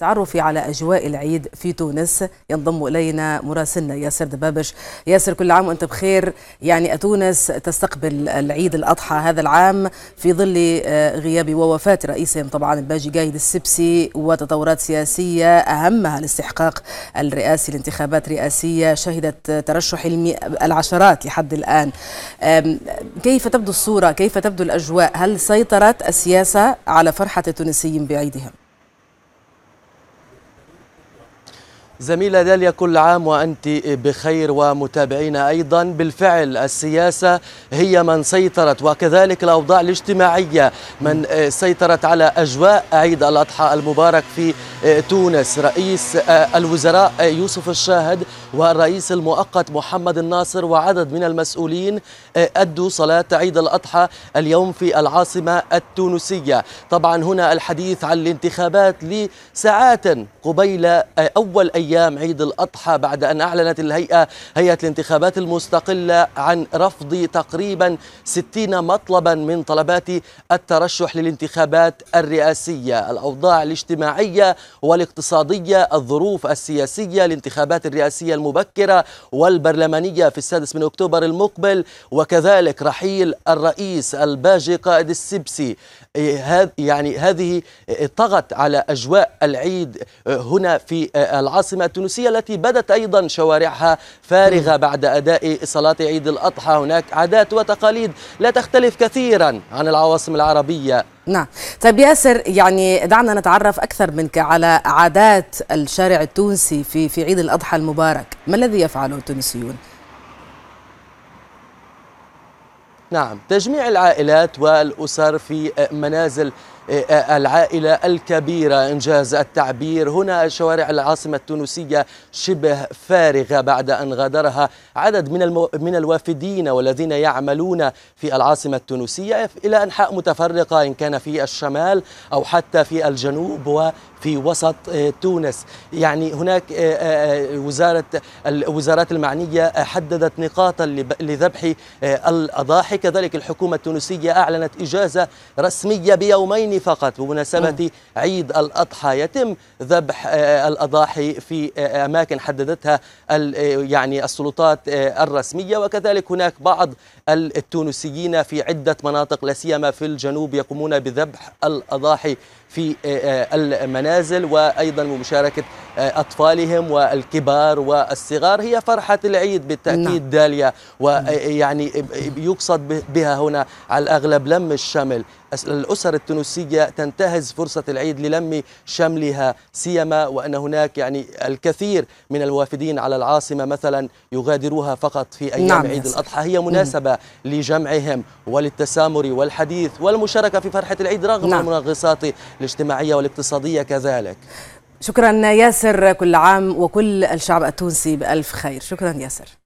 تعرف على أجواء العيد في تونس ينضم إلينا مراسلنا ياسر دبابش ياسر كل عام وأنت بخير يعني تونس تستقبل العيد الأضحى هذا العام في ظل آه، غياب ووفاة رئيسهم طبعا الباجي قايد السبسي وتطورات سياسية أهمها الاستحقاق الرئاسي لانتخابات رئاسية شهدت ترشح العشرات لحد الآن كيف تبدو الصورة كيف تبدو الأجواء هل سيطرت السياسة على فرحة التونسيين بعيدهم؟ زميلة داليا كل عام وأنت بخير ومتابعينا أيضا بالفعل السياسة هي من سيطرت وكذلك الأوضاع الاجتماعية من سيطرت على أجواء عيد الأضحى المبارك في تونس رئيس الوزراء يوسف الشاهد والرئيس المؤقت محمد الناصر وعدد من المسؤولين أدوا صلاة عيد الأضحى اليوم في العاصمة التونسية طبعا هنا الحديث عن الانتخابات لساعات قبيل أول أيام أيام عيد الأضحى بعد أن أعلنت الهيئة هيئة الانتخابات المستقلة عن رفض تقريبا 60 مطلبا من طلبات الترشح للانتخابات الرئاسية الأوضاع الاجتماعية والاقتصادية الظروف السياسية الانتخابات الرئاسية المبكرة والبرلمانية في السادس من أكتوبر المقبل وكذلك رحيل الرئيس الباجي قائد السبسي إيه، يعني هذه إيه، طغت على أجواء العيد إيه، هنا في العاصمة العاصمة التونسية التي بدت أيضا شوارعها فارغة بعد أداء صلاة عيد الأضحى هناك عادات وتقاليد لا تختلف كثيرا عن العواصم العربية نعم طيب ياسر يعني دعنا نتعرف أكثر منك على عادات الشارع التونسي في في عيد الأضحى المبارك ما الذي يفعله التونسيون؟ نعم تجميع العائلات والأسر في منازل آه، آه، العائلة الكبيرة إنجاز التعبير هنا شوارع العاصمة التونسية شبه فارغة بعد أن غادرها عدد من, المو... من الوافدين والذين يعملون في العاصمة التونسية إلى أنحاء متفرقة إن كان في الشمال أو حتى في الجنوب في وسط آه، تونس يعني هناك آه، آه، وزارة الوزارات المعنية حددت نقاطا لذبح الأضاحي كذلك الحكومة التونسية أعلنت إجازة رسمية بيومين فقط بمناسبة عيد الأضحى يتم ذبح الأضاحي في أماكن حددتها يعني السلطات الرسمية وكذلك هناك بعض التونسيين في عدة مناطق لا سيما في الجنوب يقومون بذبح الأضاحي في المناطق المنازل وأيضا بمشاركة آه، أطفالهم والكبار والصغار هي فرحة العيد بالتأكيد نعم. داليا ويعني نعم. آه، يقصد بها هنا على الأغلب لم الشمل الأسر التونسية تنتهز فرصة العيد للم شملها سيما وأن هناك يعني الكثير من الوافدين على العاصمة مثلا يغادروها فقط في أيام نعم عيد الأضحى هي مناسبة مم. لجمعهم وللتسامر والحديث والمشاركة في فرحة العيد رغم نعم. المنغصات الاجتماعية والاقتصادية كذلك كذلك شكرا ياسر كل عام وكل الشعب التونسي بألف خير شكرا ياسر